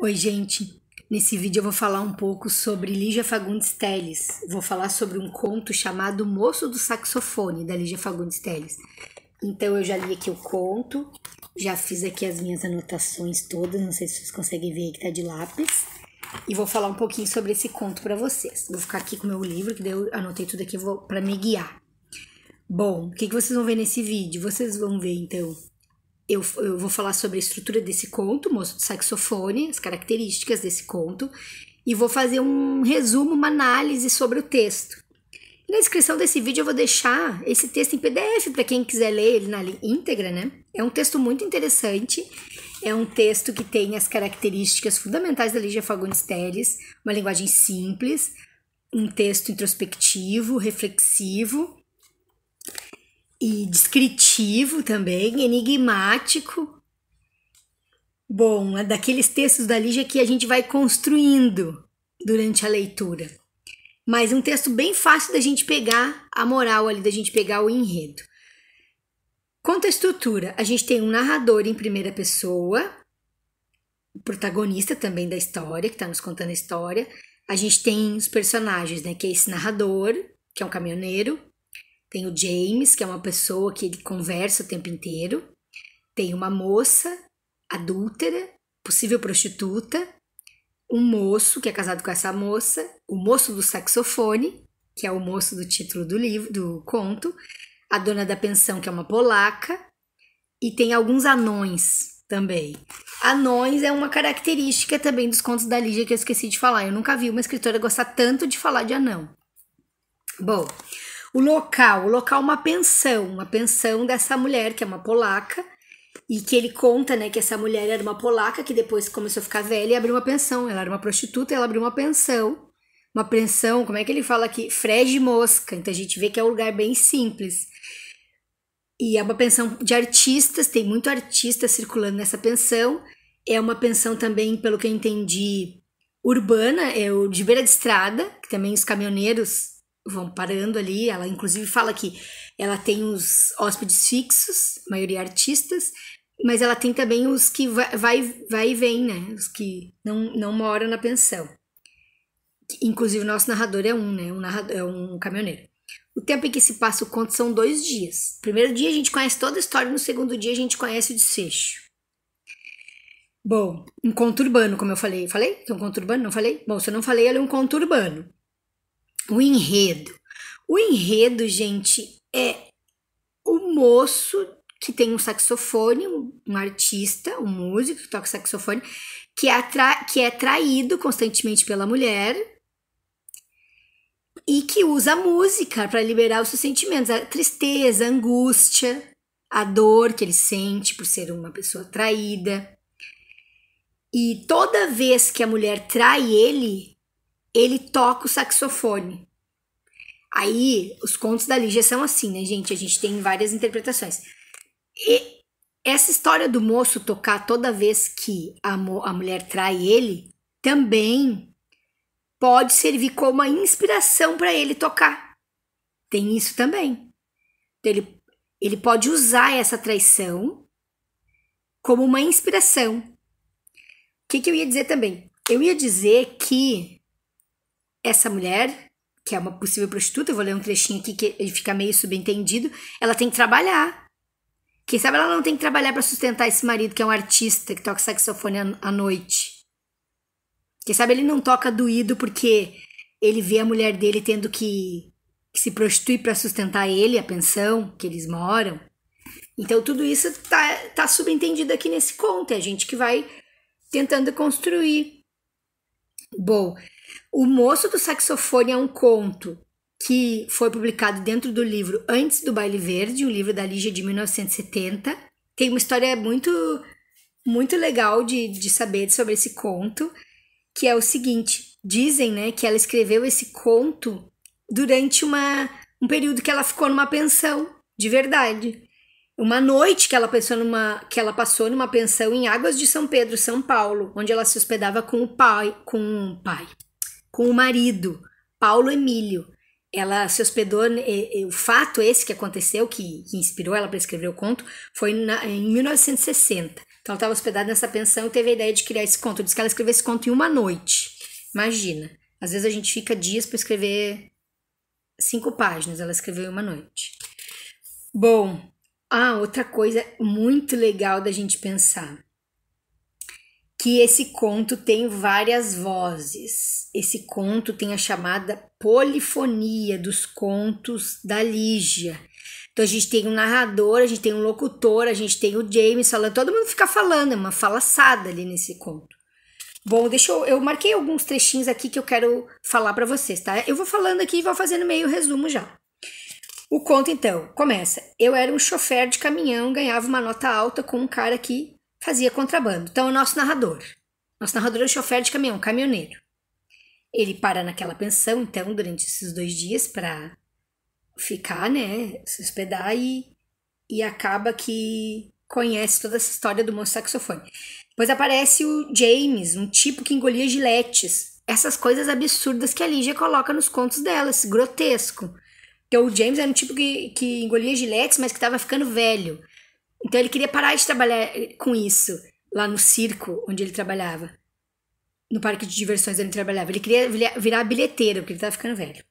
Oi, gente. Nesse vídeo eu vou falar um pouco sobre Lígia Fagundes Telles. Vou falar sobre um conto chamado Moço do Saxofone, da Lígia Fagundes Telles. Então eu já li aqui o conto, já fiz aqui as minhas anotações todas, não sei se vocês conseguem ver aí que tá de lápis. E vou falar um pouquinho sobre esse conto para vocês. Vou ficar aqui com o meu livro, que daí eu anotei tudo aqui para me guiar. Bom, o que, que vocês vão ver nesse vídeo? Vocês vão ver, então, eu, eu vou falar sobre a estrutura desse conto, Moço de Saxofone, as características desse conto, e vou fazer um resumo, uma análise sobre o texto. Na descrição desse vídeo eu vou deixar esse texto em PDF para quem quiser ler ele na íntegra, né? É um texto muito interessante, é um texto que tem as características fundamentais da Lígia Fagundes Telles, uma linguagem simples, um texto introspectivo, reflexivo, e descritivo também, enigmático. Bom, é daqueles textos da Lígia que a gente vai construindo durante a leitura. Mas um texto bem fácil da gente pegar a moral ali, da gente pegar o enredo. Quanto à estrutura, a gente tem um narrador em primeira pessoa, o protagonista também da história, que está nos contando a história. A gente tem os personagens, né? Que é esse narrador, que é um caminhoneiro, tem o James, que é uma pessoa que ele conversa o tempo inteiro. Tem uma moça adúltera, possível prostituta. Um moço que é casado com essa moça. O moço do saxofone, que é o moço do título do livro, do conto. A dona da pensão, que é uma polaca. E tem alguns anões também. Anões é uma característica também dos contos da Lígia que eu esqueci de falar. Eu nunca vi uma escritora gostar tanto de falar de anão. Bom, o local, o local é uma pensão, uma pensão dessa mulher que é uma polaca e que ele conta, né, que essa mulher era uma polaca que depois começou a ficar velha e abriu uma pensão. Ela era uma prostituta, e ela abriu uma pensão, uma pensão, como é que ele fala aqui, Fred Mosca. Então a gente vê que é um lugar bem simples. E é uma pensão de artistas, tem muito artista circulando nessa pensão. É uma pensão também, pelo que eu entendi, urbana, é o de beira de estrada, que também os caminhoneiros vão parando ali. Ela, inclusive, fala que ela tem os hóspedes fixos, maioria artistas, mas ela tem também os que vai, vai, vai e vem, né? Os que não, não moram na pensão. Inclusive, o nosso narrador é um, né? Um narrador, é um caminhoneiro. O tempo em que se passa o conto são dois dias. Primeiro dia a gente conhece toda a história, no segundo dia a gente conhece o desfecho. Bom, um conto urbano, como eu falei. Falei? Que é um conto urbano? Não falei? Bom, se eu não falei, ele é um conto urbano. O enredo. O enredo, gente, é o moço que tem um saxofone, um artista, um músico que toca saxofone, que é, que é traído constantemente pela mulher e que usa a música para liberar os seus sentimentos, a tristeza, a angústia, a dor que ele sente por ser uma pessoa traída. E toda vez que a mulher trai ele, ele toca o saxofone. Aí, os contos da Lígia são assim, né, gente? A gente tem várias interpretações. E essa história do moço tocar toda vez que a, a mulher trai ele também pode servir como uma inspiração para ele tocar. Tem isso também. Então, ele, ele pode usar essa traição como uma inspiração. O que, que eu ia dizer também? Eu ia dizer que essa mulher, que é uma possível prostituta, eu vou ler um trechinho aqui que ele fica meio subentendido, ela tem que trabalhar. Quem sabe ela não tem que trabalhar para sustentar esse marido que é um artista que toca saxofone à noite. Quem sabe ele não toca doído porque ele vê a mulher dele tendo que, que se prostituir para sustentar ele, a pensão que eles moram. Então tudo isso tá, tá subentendido aqui nesse conto, é a gente que vai tentando construir Bom, O Moço do Saxofone é um conto que foi publicado dentro do livro Antes do Baile Verde, um livro da Lígia de 1970. Tem uma história muito, muito legal de, de saber sobre esse conto, que é o seguinte: dizem né, que ela escreveu esse conto durante uma, um período que ela ficou numa pensão, de verdade. Uma noite que ela, passou numa, que ela passou numa pensão em Águas de São Pedro, São Paulo, onde ela se hospedava com o pai, com o pai, com o marido, Paulo Emílio. Ela se hospedou, né, e, e, o fato esse que aconteceu, que, que inspirou ela para escrever o conto, foi na, em 1960. Então ela estava hospedada nessa pensão e teve a ideia de criar esse conto. Diz que ela escreveu esse conto em uma noite. Imagina. Às vezes a gente fica dias para escrever cinco páginas, ela escreveu em uma noite. Bom, ah, outra coisa muito legal da gente pensar que esse conto tem várias vozes. Esse conto tem a chamada polifonia dos contos da Lígia. Então a gente tem um narrador, a gente tem um locutor, a gente tem o James falando, todo mundo fica falando, é uma falaçada ali nesse conto. Bom, deixa eu, eu marquei alguns trechinhos aqui que eu quero falar para vocês, tá? Eu vou falando aqui e vou fazendo meio resumo já. O conto, então, começa. Eu era um chofer de caminhão, ganhava uma nota alta com um cara que fazia contrabando. Então, é o nosso narrador. Nosso narrador é um chofer de caminhão, caminhoneiro. Ele para naquela pensão, então, durante esses dois dias para ficar, né? Se hospedar e, e acaba que conhece toda essa história do moço saxofone. Depois aparece o James, um tipo que engolia giletes. Essas coisas absurdas que a Lígia coloca nos contos dela, esse grotesco. Porque o James era um tipo que, que engolia giletes, mas que estava ficando velho. Então ele queria parar de trabalhar eh, com isso lá no circo onde ele trabalhava. No parque de diversões onde ele trabalhava. Ele queria virar bilheteiro, porque ele estava ficando velho.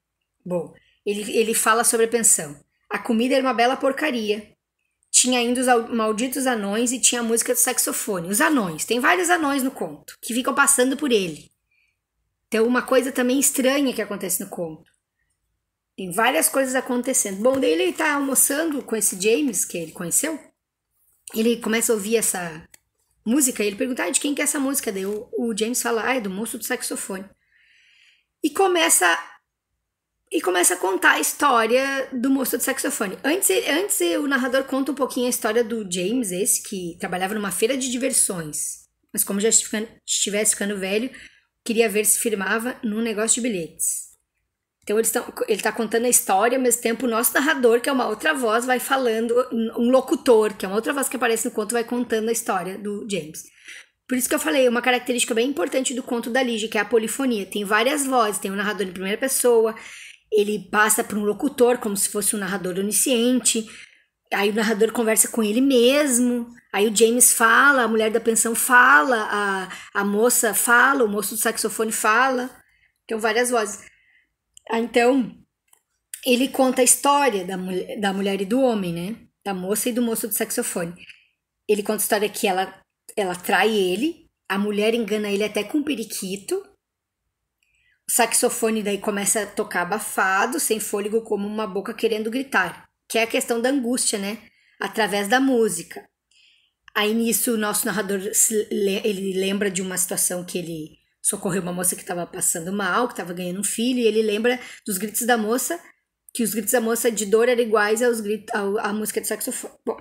Bom, ele, ele fala sobre a pensão. A comida era uma bela porcaria. Tinha ainda os malditos anões e tinha a música do saxofone. Os anões, tem vários anões no conto, que ficam passando por ele. Então, uma coisa também estranha que acontece no conto. Tem várias coisas acontecendo. Bom, daí ele tá almoçando com esse James que ele conheceu. Ele começa a ouvir essa música e ele pergunta: ah, de quem que é essa música? Daí o, James fala: ah, é do moço do saxofone. E começa e começa a contar a história do moço do saxofone. Antes, antes o narrador conta um pouquinho a história do James, esse que trabalhava numa feira de diversões, mas como já estivesse ficando velho, queria ver se firmava num negócio de bilhetes. Então eles tão, ele está contando a história, ao mesmo tempo o nosso narrador, que é uma outra voz, vai falando, um locutor, que é uma outra voz que aparece no conto, vai contando a história do James. Por isso que eu falei, uma característica bem importante do conto da Lígia, que é a polifonia. Tem várias vozes, tem o um narrador em primeira pessoa, ele passa para um locutor, como se fosse um narrador onisciente, aí o narrador conversa com ele mesmo, aí o James fala, a mulher da pensão fala, a, a moça fala, o moço do saxofone fala. Então, várias vozes. Ah, então, ele conta a história da, mulher, da mulher e do homem, né? Da moça e do moço do saxofone. Ele conta a história que ela, ela trai ele, a mulher engana ele até com um periquito. O saxofone daí começa a tocar abafado, sem fôlego, como uma boca querendo gritar. Que é a questão da angústia, né? Através da música. Aí nisso o nosso narrador ele lembra de uma situação que ele socorreu uma moça que estava passando mal, que estava ganhando um filho, e ele lembra dos gritos da moça, que os gritos da moça de dor eram iguais aos gritos, à, à música do saxofone. Bom,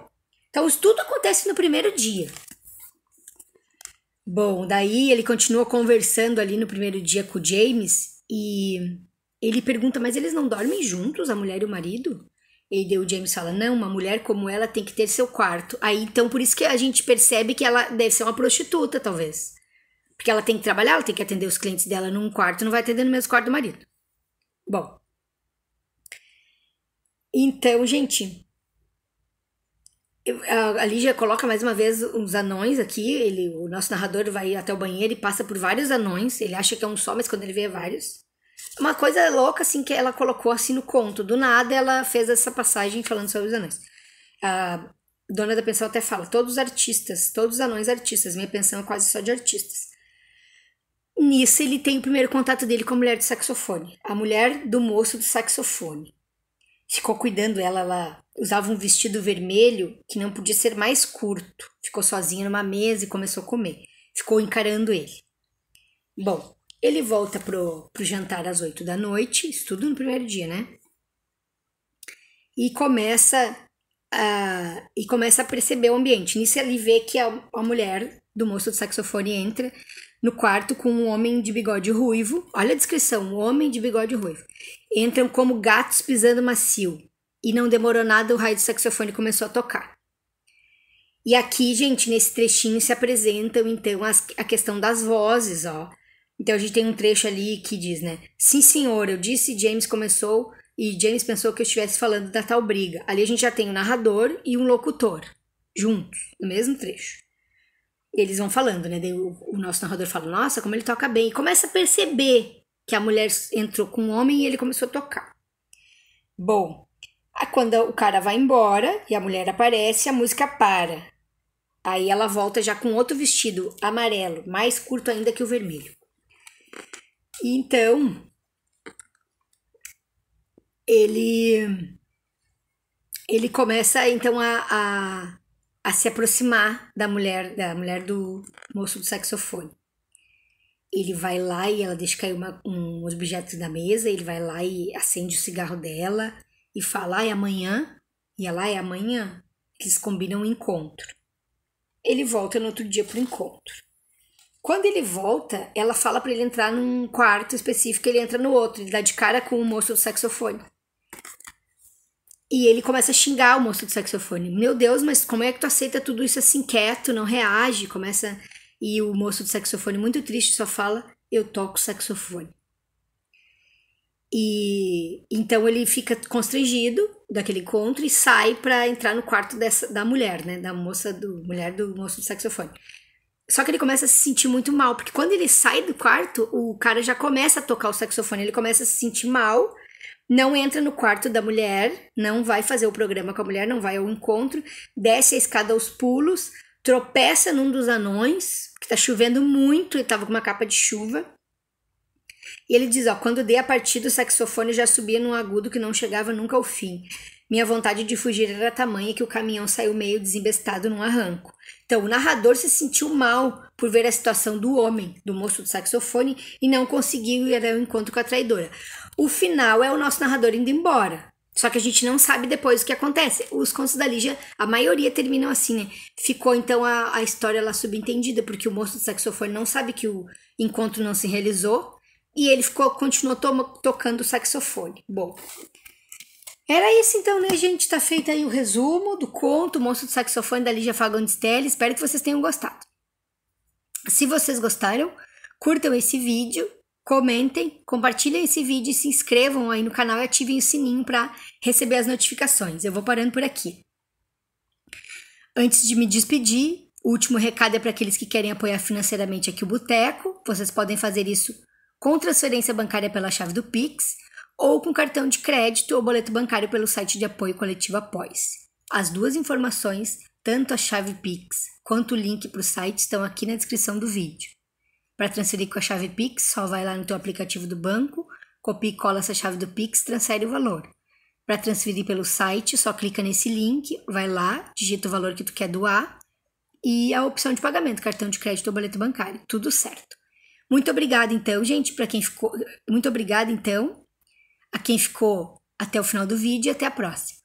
então isso tudo acontece no primeiro dia. Bom, daí ele continua conversando ali no primeiro dia com o James e ele pergunta, mas eles não dormem juntos, a mulher e o marido? E o James fala, não, uma mulher como ela tem que ter seu quarto. Aí então por isso que a gente percebe que ela deve ser uma prostituta, talvez. Porque ela tem que trabalhar, ela tem que atender os clientes dela num quarto, não vai atender no mesmo quarto do marido. Bom. Então, gente. Eu, a, Lígia coloca mais uma vez uns anões aqui. Ele, o nosso narrador vai até o banheiro e passa por vários anões. Ele acha que é um só, mas quando ele vê é vários. Uma coisa louca, assim, que ela colocou assim no conto. Do nada ela fez essa passagem falando sobre os anões. A dona da pensão até fala: todos artistas, todos anões artistas. Minha pensão é quase só de artistas. Nisso ele tem o primeiro contato dele com a mulher do saxofone, a mulher do moço do saxofone. Ficou cuidando ela, lá. usava um vestido vermelho que não podia ser mais curto. Ficou sozinha numa mesa e começou a comer. Ficou encarando ele. Bom, ele volta pro, pro jantar às oito da noite, isso tudo no primeiro dia, né? E começa a, e começa a perceber o ambiente. Nisso ele vê que a, a mulher do moço do saxofone entra no quarto com um homem de bigode ruivo. Olha a descrição: um homem de bigode ruivo. Entram como gatos pisando macio. E não demorou nada, o raio de saxofone começou a tocar. E aqui, gente, nesse trechinho se apresentam então as, a questão das vozes, ó. Então a gente tem um trecho ali que diz, né? Sim, senhor, eu disse, James começou e James pensou que eu estivesse falando da tal briga. Ali a gente já tem o narrador e um locutor juntos, no mesmo trecho eles vão falando, né? Daí o, o nosso narrador fala, nossa, como ele toca bem. E começa a perceber que a mulher entrou com um homem e ele começou a tocar. Bom, quando o cara vai embora e a mulher aparece, a música para. Aí ela volta já com outro vestido amarelo, mais curto ainda que o vermelho. Então, ele ele começa então a, a a se aproximar da mulher, da mulher do moço do saxofone. Ele vai lá e ela deixa cair uma, um objeto da mesa, ele vai lá e acende o cigarro dela e fala, ah, é amanhã, e ela, é amanhã, eles combinam um encontro. Ele volta no outro dia pro encontro. Quando ele volta, ela fala para ele entrar num quarto específico, ele entra no outro, ele dá de cara com o moço do saxofone. E ele começa a xingar o moço do saxofone. Meu Deus, mas como é que tu aceita tudo isso assim quieto, não reage? Começa. E o moço do saxofone, muito triste, só fala: Eu toco saxofone. E então ele fica constrangido daquele encontro e sai para entrar no quarto dessa, da mulher, né? Da moça do mulher do moço do saxofone. Só que ele começa a se sentir muito mal, porque quando ele sai do quarto, o cara já começa a tocar o saxofone, ele começa a se sentir mal não entra no quarto da mulher, não vai fazer o programa com a mulher, não vai ao encontro, desce a escada aos pulos, tropeça num dos anões, que tá chovendo muito, e tava com uma capa de chuva. E ele diz, ó, quando dei a partida, o saxofone já subia num agudo que não chegava nunca ao fim. Minha vontade de fugir era tamanha que o caminhão saiu meio desembestado num arranco. Então, o narrador se sentiu mal por ver a situação do homem, do moço do saxofone, e não conseguiu ir ao encontro com a traidora. O final é o nosso narrador indo embora. Só que a gente não sabe depois o que acontece. Os contos da Lígia, a maioria terminam assim, né? Ficou então a, a história lá subentendida, porque o moço do saxofone não sabe que o encontro não se realizou, e ele ficou, continuou to tocando o saxofone. Bom, era isso então, né, gente? Tá feito aí o resumo do conto Monstro do Saxofone da Lígia Fagundes Teles Espero que vocês tenham gostado. Se vocês gostaram, curtam esse vídeo, comentem, compartilhem esse vídeo e se inscrevam aí no canal e ativem o sininho para receber as notificações. Eu vou parando por aqui. Antes de me despedir, o último recado é para aqueles que querem apoiar financeiramente aqui o Boteco. Vocês podem fazer isso com transferência bancária pela chave do Pix ou com cartão de crédito ou boleto bancário pelo site de apoio coletivo Após. As duas informações, tanto a chave Pix quanto o link para o site, estão aqui na descrição do vídeo. Para transferir com a chave Pix, só vai lá no teu aplicativo do banco, copia e cola essa chave do Pix, transfere o valor. Para transferir pelo site, só clica nesse link, vai lá, digita o valor que tu quer doar e a opção de pagamento, cartão de crédito ou boleto bancário, tudo certo. Muito obrigada então, gente, para quem ficou, muito obrigada então a quem ficou até o final do vídeo e até a próxima.